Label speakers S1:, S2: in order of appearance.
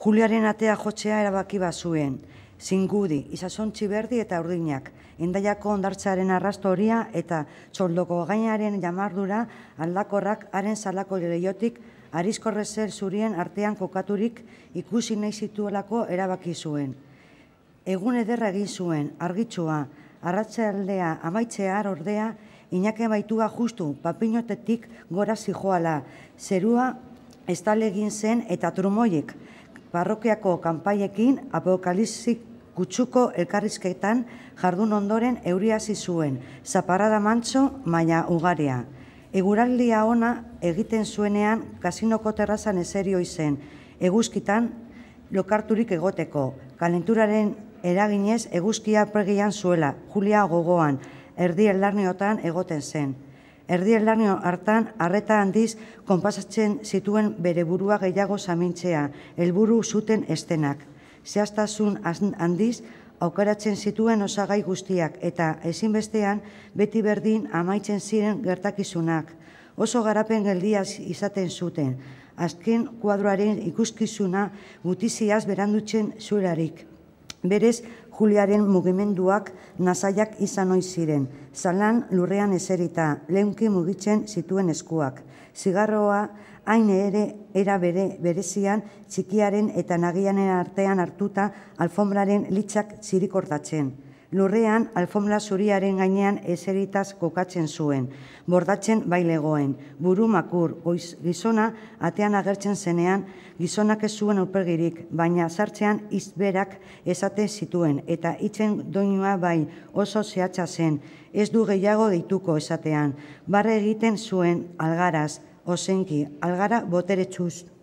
S1: Juliaren atea jotzea erabaki bazuen, zingudi, izasontzi berdi eta urdinak, endaiako ondartzaren arrastoria eta txoldoko gainaren jamardura aldakorrak haren salako lehiotik arizkorrezer zurien artean kokaturik ikusi nahi zituelako erabaki zuen. Egun ederra egin zuen, argitsua, aldea, amaitzea ordea, inake baitua justu papinotetik gora zijoala, zerua estalegin zen eta trumoiek, parrokiako kanpaiekin apokalizik gutxuko elkarrizketan jardun ondoren euriazi zuen, zaparada mantso, baina ugaria. Eguraldia ona egiten zuenean kasinoko terrazan eserio izen, eguzkitan lokarturik egoteko, kalenturaren eraginez eguzkia pregian zuela, Julia gogoan, erdi eldarniotan egoten zen erdien hartan arreta handiz konpasatzen zituen bere burua gehiago zamintzea, helburu zuten estenak. Zehaztasun handiz aukeratzen zituen osagai guztiak eta ezinbestean beti berdin amaitzen ziren gertakizunak. Oso garapen geldia izaten zuten, azken kuadroaren ikuskizuna gutiziaz berandutzen zuelarik. Berez, Juliaren mugimenduak nazaiak izan oi ziren, zalan lurrean eserita, lehunki mugitzen zituen eskuak. Zigarroa haine ere era bere berezian, txikiaren eta nagianen artean hartuta alfombraren litzak zirikortatzen lurrean alfomla zuriaren gainean eseritaz kokatzen zuen, bordatzen bailegoen, buru makur, goiz gizona atean agertzen zenean gizonak ez zuen opergirik, baina sartzean izberak esaten zituen eta itzen doinua bai oso zehatza zen, ez du gehiago deituko esatean, barre egiten zuen algaraz, ozenki, algara boteretsuz.